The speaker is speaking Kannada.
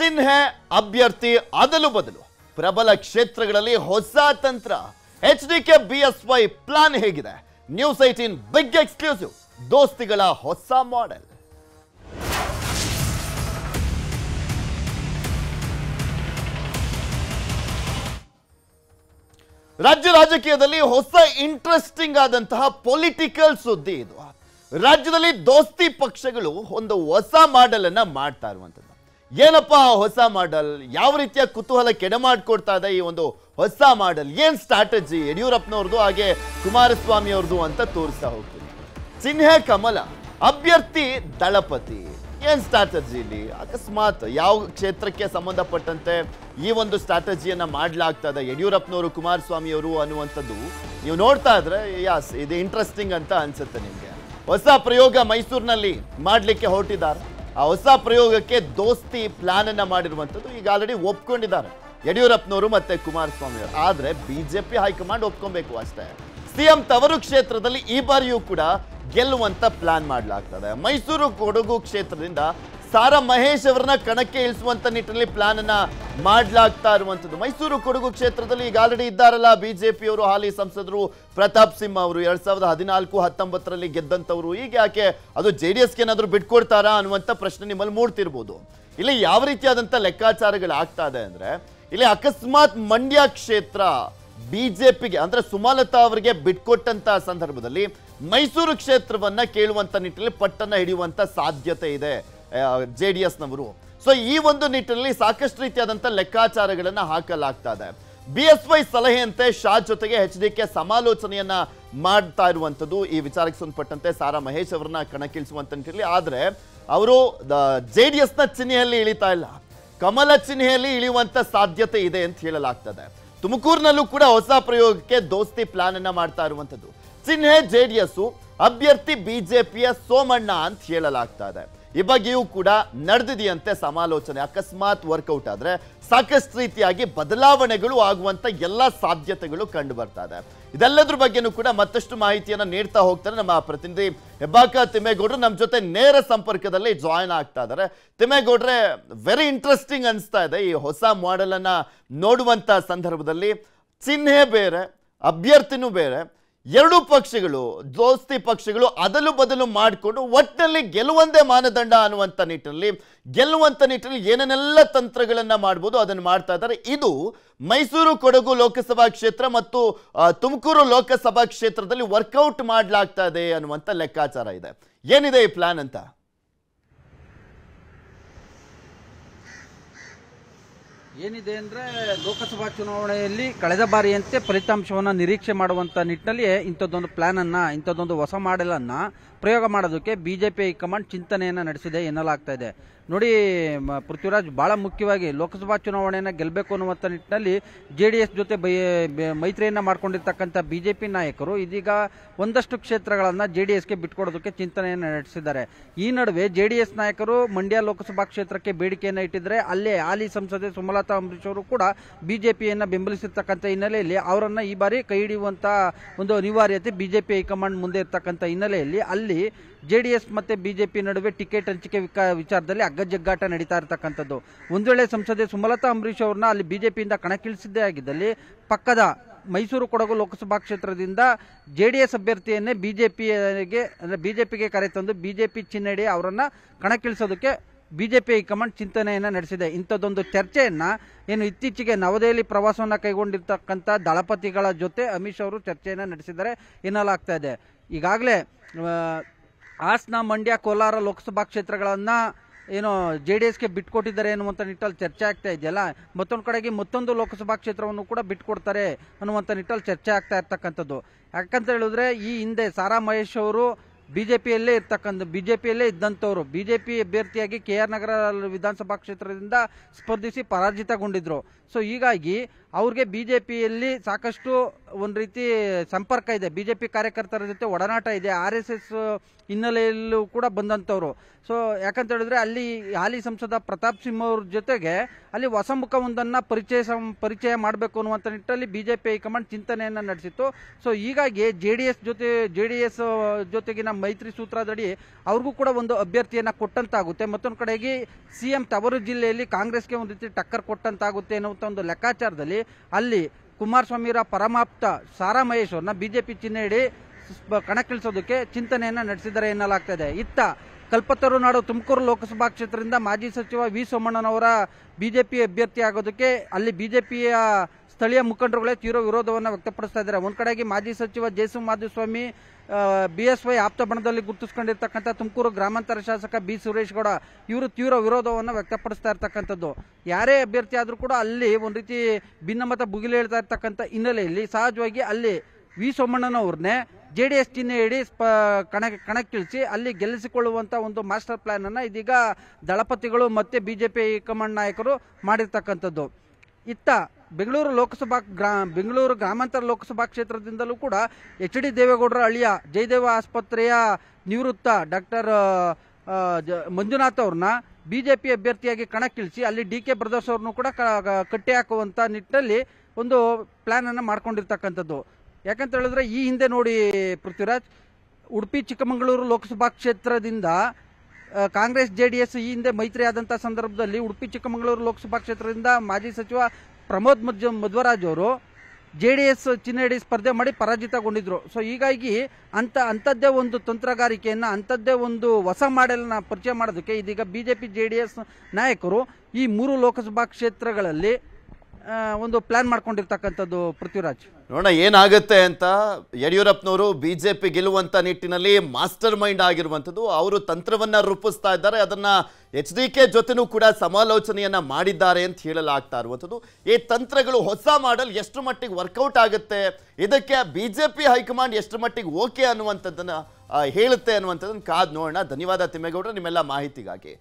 ಸಿನ್ಹೆ ಅಭ್ಯರ್ಥಿ ಅದಲು ಬದಲು ಪ್ರಬಲ ಕ್ಷೇತ್ರಗಳಲ್ಲಿ ಹೊಸ ತಂತ್ರ H D K B S Y plan ಹೇಗಿದೆ ನ್ಯೂಸ್ ಐಟೀನ್ ಬಿಗ್ ಎಕ್ಸ್ಕ್ಲೂಸಿವ್ ದೋಸ್ತಿಗಳ ಹೊಸ ಮಾಡೆಲ್ ರಾಜ್ಯ ರಾಜಕೀಯದಲ್ಲಿ ಹೊಸ ಇಂಟ್ರೆಸ್ಟಿಂಗ್ ಆದಂತಹ ಪೊಲಿಟಿಕಲ್ ಸುದ್ದಿ ಇದು ರಾಜ್ಯದಲ್ಲಿ ದೋಸ್ತಿ ಪಕ್ಷಗಳು ಒಂದು ಹೊಸ ಮಾಡೆಲ್ ಅನ್ನ ಮಾಡ್ತಾ ಏನಪ್ಪ ಹೊಸ ಮಾಡಲ್ ಯಾವ ರೀತಿಯ ಕುತೂಹಲ ಕೆಡಮಾಡ್ಕೊಡ್ತಾ ಇದೆ ಈ ಒಂದು ಹೊಸ ಮಾಡಲ್ ಏನ್ ಸ್ಟ್ರಾಟಜಿ ಯಡಿಯೂರಪ್ಪನವ್ರದ್ದು ಹಾಗೆ ಕುಮಾರಸ್ವಾಮಿ ಅವ್ರದ್ದು ಅಂತ ತೋರಿಸ್ತಾ ಹೋಗ್ತೀವಿ ಚಿಹ್ನೆ ಕಮಲ ಅಭ್ಯರ್ಥಿ ದಳಪತಿ ಏನ್ ಸ್ಟ್ರಾಟಜಿ ಇಲ್ಲಿ ಅಕಸ್ಮಾತ್ ಯಾವ ಕ್ಷೇತ್ರಕ್ಕೆ ಸಂಬಂಧಪಟ್ಟಂತೆ ಈ ಒಂದು ಸ್ಟ್ರಾಟಜಿಯನ್ನು ಮಾಡ್ಲಾಗ್ತದ ಯಡಿಯೂರಪ್ಪನವರು ಕುಮಾರಸ್ವಾಮಿ ಕುಮಾರಸ್ವಾಮಿಯವರು ಅನ್ನುವಂಥದ್ದು ನೀವು ನೋಡ್ತಾ ಇದ್ರೆ ಯಾಸ್ ಇದು ಇಂಟ್ರೆಸ್ಟಿಂಗ್ ಅಂತ ಅನ್ಸುತ್ತೆ ನಿಮಗೆ ಹೊಸ ಪ್ರಯೋಗ ಮೈಸೂರಿನಲ್ಲಿ ಮಾಡ್ಲಿಕ್ಕೆ ಹೊರಟಿದ್ದಾರೆ ಆ ಹೊಸ ಪ್ರಯೋಗಕ್ಕೆ ದೋಸ್ತಿ ಪ್ಲಾನ್ ಅನ್ನ ಮಾಡಿರುವಂತದ್ದು ಈಗ ಆಲ್ರೆಡಿ ಒಪ್ಕೊಂಡಿದ್ದಾರೆ ಯಡಿಯೂರಪ್ಪನವರು ಮತ್ತೆ ಕುಮಾರಸ್ವಾಮಿ ಅವರು ಆದ್ರೆ ಬಿಜೆಪಿ ಹೈಕಮಾಂಡ್ ಒಪ್ಕೊಬೇಕು ಅಷ್ಟೇ ಸಿಎಂ ತವರು ಕ್ಷೇತ್ರದಲ್ಲಿ ಈ ಬಾರಿಯೂ ಕೂಡ ಗೆಲ್ಲುವಂತ ಪ್ಲಾನ್ ಮಾಡಲಾಗ್ತದೆ ಮೈಸೂರು ಕೊಡಗು ಕ್ಷೇತ್ರದಿಂದ ಸಾರಾ ಮಹೇಶ್ ಅವರನ್ನ ಕಣಕ್ಕೆ ಇಳಿಸುವಂತ ನಿಟ್ಟಿನಲ್ಲಿ ಪ್ಲಾನ್ ಅನ್ನ ಮಾಡ್ಲಾಗ್ತಾ ಇರುವಂತದ್ದು ಮೈಸೂರು ಕೊಡಗು ಕ್ಷೇತ್ರದಲ್ಲಿ ಈಗ ಆಲ್ರೆಡಿ ಇದ್ದಾರಲ್ಲ ಅವರು ಹಾಲಿ ಸಂಸದರು ಪ್ರತಾಪ್ ಸಿಂಹ ಅವರು ಎರಡ್ ಸಾವಿರದ ಹದಿನಾಲ್ಕು ಹತ್ತೊಂಬತ್ತರಲ್ಲಿ ಗೆದ್ದಂತವ್ರು ಈಗ ಯಾಕೆ ಅದು ಜೆ ಡಿ ಎಸ್ಗೆ ಏನಾದ್ರು ಬಿಟ್ಕೊಡ್ತಾರಾ ಅನ್ನುವಂತ ಪ್ರಶ್ನೆ ನಿಮ್ಮಲ್ಲಿ ಮೂಡ್ತಿರ್ಬೋದು ಇಲ್ಲಿ ಯಾವ ರೀತಿಯಾದಂತ ಲೆಕ್ಕಾಚಾರಗಳು ಆಗ್ತಾ ಇದೆ ಅಂದ್ರೆ ಇಲ್ಲಿ ಅಕಸ್ಮಾತ್ ಮಂಡ್ಯ ಕ್ಷೇತ್ರ ಬಿಜೆಪಿಗೆ ಅಂದ್ರೆ ಸುಮಲತಾ ಅವರಿಗೆ ಬಿಟ್ಕೊಟ್ಟಂತ ಸಂದರ್ಭದಲ್ಲಿ ಮೈಸೂರು ಕ್ಷೇತ್ರವನ್ನ ಕೇಳುವಂತ ನಿಟ್ಟಿನಲ್ಲಿ ಪಟ್ಟನ್ನ ಹಿಡಿಯುವಂತ ಸಾಧ್ಯತೆ ಇದೆ ಜೆ ಡಿ ಎಸ್ನವರು ಸೊ ಈ ಒಂದು ನಿಟ್ಟಿನಲ್ಲಿ ಸಾಕಷ್ಟು ರೀತಿಯಾದಂಥ ಲೆಕ್ಕಾಚಾರಗಳನ್ನು ಹಾಕಲಾಗ್ತಾ ಇದೆ ಬಿ ಎಸ್ ವೈ ಸಲಹೆಯಂತೆ ಶಾ ಜೊತೆಗೆ ಎಚ್ ಡಿ ಕೆ ಸಮಾಲೋಚನೆಯನ್ನ ಮಾಡ್ತಾ ಇರುವಂಥದ್ದು ಈ ವಿಚಾರಕ್ಕೆ ಸಂಬಂಧಪಟ್ಟಂತೆ ಸಾರಾ ಮಹೇಶ್ ಅವರನ್ನ ಕಣಕ್ಕಿಳಿಸುವಂತ ನಿಟ್ಟಿನಲ್ಲಿ ಆದರೆ ಅವರು ಜೆ ಡಿ ಎಸ್ನ ಚಿಹ್ನೆಯಲ್ಲಿ ಇಳಿತಾ ಇಲ್ಲ ಕಮಲ ಚಿಹ್ನೆಯಲ್ಲಿ ಇಳಿಯುವಂಥ ಸಾಧ್ಯತೆ ಇದೆ ಅಂತ ಹೇಳಲಾಗ್ತದೆ ತುಮಕೂರಿನಲ್ಲೂ ಕೂಡ ಹೊಸ ಪ್ರಯೋಗಕ್ಕೆ ದೋಸ್ತಿ ಪ್ಲಾನ್ ಅನ್ನ ಮಾಡ್ತಾ ಇರುವಂಥದ್ದು ಚಿಹ್ನೆ ಜೆ ಡಿ ಎಸ್ ಅಭ್ಯರ್ಥಿ ಬಿಜೆಪಿಯ ಸೋಮಣ್ಣ ಅಂತ ಹೇಳಲಾಗ್ತಾ ಇದೆ ಈ ಬಗ್ಗೆಯೂ ಕೂಡ ನಡೆದಿದೆಯಂತೆ ಸಮಾಲೋಚನೆ ಅಕಸ್ಮಾತ್ ವರ್ಕೌಟ್ ಆದರೆ ಸಾಕಷ್ಟು ರೀತಿಯಾಗಿ ಬದಲಾವಣೆಗಳು ಆಗುವಂತ ಎಲ್ಲ ಸಾಧ್ಯತೆಗಳು ಕಂಡು ಬರ್ತಾ ಇದೆ ಇದೆಲ್ಲದ್ರ ಬಗ್ಗೆನೂ ಕೂಡ ಮತ್ತಷ್ಟು ಮಾಹಿತಿಯನ್ನು ನೀಡ್ತಾ ಹೋಗ್ತಾರೆ ನಮ್ಮ ಪ್ರತಿನಿಧಿ ಹೆಬ್ಬಾಕ ತಿಮ್ಮೇಗೌಡರು ನಮ್ಮ ಜೊತೆ ನೇರ ಸಂಪರ್ಕದಲ್ಲಿ ಜಾಯ್ನ್ ಆಗ್ತಾ ಇದ್ದಾರೆ ತಿಮ್ಮೇಗೌಡ್ರೆ ವೆರಿ ಇಂಟ್ರೆಸ್ಟಿಂಗ್ ಅನಿಸ್ತಾ ಇದೆ ಈ ಹೊಸ ಮಾಡೆಲ್ ಅನ್ನ ನೋಡುವಂತ ಸಂದರ್ಭದಲ್ಲಿ ಚಿಹ್ನೆ ಬೇರೆ ಅಭ್ಯರ್ಥಿನೂ ಬೇರೆ ಎರಡು ಪಕ್ಷಗಳು ದೋಸ್ತಿ ಪಕ್ಷಗಳು ಅದಲು ಬದಲು ಮಾಡಿಕೊಂಡು ಒಟ್ಟಿನಲ್ಲಿ ಗೆಲ್ಲುವಂದೇ ಮಾನದಂಡ ಅನ್ನುವಂಥ ನಿಟ್ಟಿನಲ್ಲಿ ಗೆಲ್ಲುವಂಥ ನಿಟ್ಟಿನಲ್ಲಿ ಏನೇನೆಲ್ಲ ತಂತ್ರಗಳನ್ನು ಮಾಡ್ಬೋದು ಅದನ್ನು ಮಾಡ್ತಾ ಇದ್ದಾರೆ ಇದು ಮೈಸೂರು ಕೊಡಗು ಲೋಕಸಭಾ ಕ್ಷೇತ್ರ ಮತ್ತು ತುಮಕೂರು ಲೋಕಸಭಾ ಕ್ಷೇತ್ರದಲ್ಲಿ ವರ್ಕೌಟ್ ಮಾಡಲಾಗ್ತಾ ಇದೆ ಅನ್ನುವಂಥ ಲೆಕ್ಕಾಚಾರ ಇದೆ ಏನಿದೆ ಈ ಪ್ಲಾನ್ ಅಂತ ಏನಿದೆ ಅಂದ್ರೆ ಲೋಕಸಭಾ ಚುನಾವಣೆಯಲ್ಲಿ ಕಳೆದ ಬಾರಿಯಂತೆ ಫಲಿತಾಂಶವನ್ನು ನಿರೀಕ್ಷೆ ಮಾಡುವಂತ ನಿಟ್ಟಿನಲ್ಲಿಯೇ ಇಂಥದ್ದೊಂದು ಅನ್ನ ಇಂಥದ್ದೊಂದು ಹೊಸ ಮಾಡೆಲನ್ನು ಪ್ರಯೋಗ ಮಾಡೋದಕ್ಕೆ ಬಿಜೆಪಿ ಹೈಕಮಾಂಡ್ ಚಿಂತನೆಯನ್ನು ನಡೆಸಿದೆ ಎನ್ನಲಾಗ್ತಾ ಇದೆ ನೋಡಿ ಪೃಥ್ವಿರಾಜ್ ಬಹಳ ಮುಖ್ಯವಾಗಿ ಲೋಕಸಭಾ ಚುನಾವಣೆಯನ್ನು ಗೆಲ್ಲಬೇಕು ಅನ್ನುವಂಥ ನಿಟ್ಟಿನಲ್ಲಿ ಜೆ ಡಿ ಎಸ್ ಜೊತೆ ಬೈ ಮೈತ್ರಿಯನ್ನು ಮಾಡ್ಕೊಂಡಿರ್ತಕ್ಕಂಥ ಬಿ ಜೆ ಪಿ ನಾಯಕರು ಇದೀಗ ಒಂದಷ್ಟು ಕ್ಷೇತ್ರಗಳನ್ನು ಜೆ ಡಿ ಎಸ್ಗೆ ಬಿಟ್ಕೊಡೋದಕ್ಕೆ ಚಿಂತನೆಯನ್ನು ನಡೆಸಿದ್ದಾರೆ ಈ ನಡುವೆ ಜೆ ಡಿ ಎಸ್ ನಾಯಕರು ಮಂಡ್ಯ ಲೋಕಸಭಾ ಕ್ಷೇತ್ರಕ್ಕೆ ಬೇಡಿಕೆಯನ್ನು ಇಟ್ಟಿದ್ರೆ ಅಲ್ಲೇ ಹಾಲಿ ಸಂಸದೆ ಸುಮಲತಾ ಲತಾ ಅಂಬರೀಶ್ ಅವರು ಕೂಡ ಬಿಜೆಪಿಯನ್ನು ಬೆಂಬಲಿಸಿರ್ತಕ್ಕಂಥ ಹಿನ್ನೆಲೆಯಲ್ಲಿ ಅವರನ್ನು ಈ ಬಾರಿ ಕೈ ಹಿಡಿಯುವಂಥ ಒಂದು ಅನಿವಾರ್ಯತೆ ಬಿಜೆಪಿ ಹೈಕಮಾಂಡ್ ಮುಂದೆ ಇರ್ತಕ್ಕಂಥ ಹಿನ್ನೆಲೆಯಲ್ಲಿ ಅಲ್ಲಿ ಜೆ ಡಿ ಎಸ್ ಮತ್ತು ಬಿಜೆಪಿ ನಡುವೆ ಟಿಕೆಟ್ ಹಂಚಿಕೆ ವಿಚಾರದಲ್ಲಿ ಅಗ್ಗಜಗ್ಗಾಟ ನಡೀತಾ ಇರತಕ್ಕಂಥದ್ದು ಒಂದು ವೇಳೆ ಸಂಸದೆ ಸುಮಲತಾ ಅಂಬರೀಶ್ ಅವ್ರನ್ನ ಅಲ್ಲಿ ಬಿಜೆಪಿಯಿಂದ ಕಣಕ್ಕಿಳಿಸಿದ್ದೇ ಆಗಿದ್ದಲ್ಲಿ ಪಕ್ಕದ ಮೈಸೂರು ಕೊಡಗು ಲೋಕಸಭಾ ಕ್ಷೇತ್ರದಿಂದ ಜೆ ಡಿ ಎಸ್ ಅಭ್ಯರ್ಥಿಯನ್ನೇ ಬಿಜೆಪಿಗೆ ಅಂದರೆ ಬಿಜೆಪಿಗೆ ಕರೆತಂದು ಬಿಜೆಪಿ ಚಿನ್ನಡಿ ಅವರನ್ನು ಕಣಕ್ಕಿಳಿಸೋದಕ್ಕೆ ಬಿಜೆಪಿ ಹೈಕಮಾಂಡ್ ಚಿಂತನೆಯನ್ನು ನಡೆಸಿದೆ ಇಂಥದ್ದೊಂದು ಚರ್ಚೆಯನ್ನು ಏನು ಇತ್ತೀಚೆಗೆ ನವದೆಹಲಿ ಪ್ರವಾಸವನ್ನು ಕೈಗೊಂಡಿರ್ತಕ್ಕಂಥ ದಳಪತಿಗಳ ಜೊತೆ ಅಮಿತ್ ಅವರು ಚರ್ಚೆಯನ್ನು ನಡೆಸಿದರೆ ಎನ್ನಲಾಗ್ತಾ ಇದೆ ಈಗಾಗಲೇ ಹಾಸನ ಮಂಡ್ಯ ಕೋಲಾರ ಲೋಕಸಭಾ ಕ್ಷೇತ್ರಗಳನ್ನು ಏನು ಜೆ ಡಿ ಎಸ್ಗೆ ಬಿಟ್ಕೊಟ್ಟಿದ್ದಾರೆ ಅನ್ನುವಂಥ ನಿಟ್ಟಲ್ಲಿ ಚರ್ಚೆ ಆಗ್ತಾ ಇದೆಯಲ್ಲ ಮತ್ತೊಂದು ಕಡೆಗೆ ಮತ್ತೊಂದು ಲೋಕಸಭಾ ಕ್ಷೇತ್ರವನ್ನು ಕೂಡ ಬಿಟ್ಕೊಡ್ತಾರೆ ಅನ್ನುವಂಥ ನಿಟ್ಟಲ್ಲಿ ಚರ್ಚೆ ಆಗ್ತಾ ಇರ್ತಕ್ಕಂಥದ್ದು ಯಾಕಂತ ಹೇಳಿದ್ರೆ ಈ ಹಿಂದೆ ಸಾರಾ ಮಹೇಶ್ ಅವರು ಬಿಜೆಪಿಯಲ್ಲೇ ಇರ್ತಕ್ಕಂಥ ಬಿಜೆಪಿಯಲ್ಲೇ ಇದ್ದಂಥವ್ರು ಬಿ ಅಭ್ಯರ್ಥಿಯಾಗಿ ಕೆ ಆರ್ ನಗರ ವಿಧಾನಸಭಾ ಕ್ಷೇತ್ರದಿಂದ ಸ್ಪರ್ಧಿಸಿ ಪರಾಜಿತಗೊಂಡಿದ್ರು ಸೊ ಹೀಗಾಗಿ ಅವ್ರಿಗೆ ಬಿ ಜೆ ಪಿಯಲ್ಲಿ ಸಾಕಷ್ಟು ಒಂದು ರೀತಿ ಸಂಪರ್ಕ ಇದೆ ಬಿ ಜೆ ಪಿ ಕಾರ್ಯಕರ್ತರ ಜೊತೆ ಒಡನಾಟ ಇದೆ ಆರ್ ಎಸ್ ಎಸ್ ಹಿನ್ನೆಲೆಯಲ್ಲೂ ಕೂಡ ಬಂದಂಥವ್ರು ಸೊ ಯಾಕಂತ ಹೇಳಿದ್ರೆ ಅಲ್ಲಿ ಹಾಲಿ ಸಂಸದ ಪ್ರತಾಪ್ ಸಿಂಹ ಅವ್ರ ಜೊತೆಗೆ ಅಲ್ಲಿ ಹೊಸ ಮುಖವೊಂದನ್ನು ಪರಿಚಯ ಪರಿಚಯ ಮಾಡಬೇಕು ಅನ್ನುವಂಥ ನಿಟ್ಟಲ್ಲಿ ಬಿ ಜೆ ಪಿ ಹೈಕಮಾಂಡ್ ಚಿಂತನೆಯನ್ನು ನಡೆಸಿತ್ತು ಸೊ ಹೀಗಾಗಿ ಜೆ ಡಿ ಎಸ್ ಜೊತೆ ಜೆ ಡಿ ಎಸ್ ಜೊತೆಗಿನ ಮೈತ್ರಿ ಸೂತ್ರದಡಿ ಅವ್ರಿಗೂ ಕೂಡ ಒಂದು ಅಭ್ಯರ್ಥಿಯನ್ನು ಕೊಟ್ಟಂತಾಗುತ್ತೆ ಮತ್ತೊಂದು ಕಡೆಗೆ ಸಿ ಎಂ ತವರು ಜಿಲ್ಲೆಯಲ್ಲಿ ಕಾಂಗ್ರೆಸ್ಗೆ ಒಂದು ರೀತಿ ಟಕ್ಕರ್ ಕೊಟ್ಟಂತಾಗುತ್ತೆ ಅನ್ನುವಂಥ ಒಂದು ಲೆಕ್ಕಾಚಾರದಲ್ಲಿ ಅಲ್ಲಿ ಕುಮಾರಸ್ವಾಮಿಯವರ ಪರಮಾಪ್ತ ಸಾರಾ ಮಹೇಶ್ವರನ್ನ ಬಿಜೆಪಿ ಚಿಹ್ನೆಯಡಿ ಕಣಕ್ಕಿಳಿಸೋದಕ್ಕೆ ಚಿಂತನೆಯನ್ನ ನಡೆಸಿದ್ದಾರೆ ಎನ್ನಲಾಗ್ತದೆ ಇತ್ತ ಕಲ್ಪತರು ನಾಡು ತುಮಕೂರು ಲೋಕಸಭಾ ಕ್ಷೇತ್ರದಿಂದ ಮಾಜಿ ಸಚಿವ ವಿ ಸೋಮಣ್ಣನವರ ಬಿಜೆಪಿ ಅಭ್ಯರ್ಥಿ ಆಗೋದಕ್ಕೆ ಅಲ್ಲಿ ಬಿಜೆಪಿಯ ಸ್ಥಳೀಯ ಮುಖಂಡರುಗಳೇ ತೀವ್ರ ವಿರೋಧವನ್ನು ವ್ಯಕ್ತಪಡಿಸ್ತಾ ಇದ್ದಾರೆ ಒಂದು ಕಡೆಗೆ ಮಾಜಿ ಸಚಿವ J C Madhuswamy B S Y ಆಪ್ತ ಬಣದಲ್ಲಿ ಗುರುತಿಸ್ಕೊಂಡಿರ್ತಕ್ಕಂಥ ತುಮಕೂರು ಗ್ರಾಮಾಂತರ ಶಾಸಕ ಬಿ ಸುರೇಶ್ ಗೌಡ ಇವರು ತೀವ್ರ ವಿರೋಧವನ್ನು ವ್ಯಕ್ತಪಡಿಸ್ತಾ ಇರ್ತಕ್ಕಂಥದ್ದು ಯಾರೇ ಅಭ್ಯರ್ಥಿ ಆದರೂ ಕೂಡ ಅಲ್ಲಿ ಒಂದು ರೀತಿ ಭಿನ್ನಮತ ಭುಗಿಲೇಳ್ತಾ ಇರ್ತಕ್ಕಂಥ ಹಿನ್ನೆಲೆಯಲ್ಲಿ ಸಹಜವಾಗಿ ಅಲ್ಲಿ ವಿ ಸೋಮಣ್ಣನವ್ರನ್ನೇ ಜೆ ಡಿ ಎಸ್ ಇಡಿ ಸ್ಪ ಕಣ ಕಣಕ್ಕಿಳಿಸಿ ಅಲ್ಲಿ ಗೆಲ್ಲಿಸಿಕೊಳ್ಳುವಂಥ ಒಂದು ಮಾಸ್ಟರ್ ಪ್ಲ್ಯಾನನ್ನು ಇದೀಗ ದಳಪತಿಗಳು ಮತ್ತು ಬಿ ಜೆ ಪಿ ಹೈಕಮಾಂಡ್ ನಾಯಕರು ಮಾಡಿರ್ತಕ್ಕಂಥದ್ದು ಇತ್ತ ಬೆಂಗಳೂರು ಲೋಕಸಭಾ ಗ್ರಾ ಬೆಂಗಳೂರು ಗ್ರಾಮಾಂತರ ಲೋಕಸಭಾ ಕ್ಷೇತ್ರದಿಂದಲೂ ಕೂಡ ಎಚ್ ಡಿ ದೇವೇಗೌಡರ ಅಳಿಯ ಜಯದೇವ ಆಸ್ಪತ್ರೆಯ ನಿವೃತ್ತ ಡಾಕ್ಟರ್ ಮಂಜುನಾಥ್ ಅವ್ರನ್ನ ಬಿ ಜೆ ಪಿ ಅಭ್ಯರ್ಥಿಯಾಗಿ ಕಣಕ್ಕಿಳಿಸಿ ಅಲ್ಲಿ ಡಿ ಕೆ ಬ್ರದರ್ಸ್ ಅವ್ರನ್ನೂ ಕೂಡ ಕಟ್ಟಿ ಹಾಕುವಂಥ ನಿಟ್ಟಿನಲ್ಲಿ ಒಂದು ಪ್ಲ್ಯಾನನ್ನು ಮಾಡ್ಕೊಂಡಿರ್ತಕ್ಕಂಥದ್ದು ಯಾಕಂತ ಹೇಳಿದ್ರೆ ಈ ಹಿಂದೆ ನೋಡಿ ಪೃಥ್ವಿರಾಜ್ ಉಡುಪಿ ಚಿಕ್ಕಮಗಳೂರು ಲೋಕಸಭಾ ಕ್ಷೇತ್ರದಿಂದ ಕಾಂಗ್ರೆಸ್ ಜೆ ಡಿ ಎಸ್ ಈ ಹಿಂದೆ ಮೈತ್ರಿ ಆದಂತಹ ಸಂದರ್ಭದಲ್ಲಿ ಉಡುಪಿ ಚಿಕ್ಕಮಗಳೂರು ಲೋಕಸಭಾ ಕ್ಷೇತ್ರದಿಂದ ಮಾಜಿ ಸಚಿವ ಪ್ರಮೋದ್ ಮಧ್ಯ ಮಧ್ವರಾಜ್ ಅವರು ಜೆ ಡಿ ಎಸ್ ಚಿನ್ನಡಿ ಸ್ಪರ್ಧೆ ಮಾಡಿ ಪರಾಜಿತಗೊಂಡಿದ್ರು ಸೊ ಹೀಗಾಗಿ ಅಂತ ಅಂಥದ್ದೇ ಒಂದು ತಂತ್ರಗಾರಿಕೆಯನ್ನು ಅಂಥದ್ದೇ ಒಂದು ಹೊಸ ಮಾಡೆಲ್ನ ಪರಿಚಯ ಮಾಡೋದಕ್ಕೆ ಇದೀಗ BJP J J D S ನಾಯಕರು ಈ ಮೂರು ಲೋಕಸಭಾ ಕ್ಷೇತ್ರಗಳಲ್ಲಿ ಒಂದು ಪ್ಲಾನ್ ಮಾಡ್ಕೊಂಡಿರ್ತಕ್ಕಂಥದ್ದು ಪೃಥ್ವಿರಾಜ್ ನೋಡೋಣ ಏನಾಗುತ್ತೆ ಅಂತ ಯಡಿಯೂರಪ್ಪನವರು ಬಿ ಜೆ ಪಿ ಗೆಲ್ಲುವಂಥ ನಿಟ್ಟಿನಲ್ಲಿ ಮಾಸ್ಟರ್ ಮೈಂಡ್ ಆಗಿರುವಂಥದ್ದು ಅವರು ತಂತ್ರವನ್ನು ರೂಪಿಸ್ತಾ ಇದ್ದಾರೆ ಅದನ್ನು ಎಚ್ ಡಿ ಕೆ ಜೊತೆನೂ ಕೂಡ ಸಮಾಲೋಚನೆಯನ್ನು ಮಾಡಿದ್ದಾರೆ ಅಂತ ಹೇಳಲಾಗ್ತಾ ಇರುವಂಥದ್ದು ಈ ತಂತ್ರಗಳು ಹೊಸ ಮಾಡಲ್ ಎಷ್ಟು ಮಟ್ಟಿಗೆ ವರ್ಕೌಟ್ ಆಗುತ್ತೆ ಇದಕ್ಕೆ ಬಿ ಜೆ ಪಿ ಹೈಕಮಾಂಡ್ ಎಷ್ಟು ಮಟ್ಟಿಗೆ ಓಕೆ ಅನ್ನುವಂಥದ್ದನ್ನು ಹೇಳುತ್ತೆ ಅನ್ನುವಂಥದ್ದನ್ನು ಕಾದು ನೋಡೋಣ ಧನ್ಯವಾದ ತಿಮ್ಮೇಗೌಡರು ನಿಮ್ಮೆಲ್ಲ ಮಾಹಿತಿಗಾಗಿ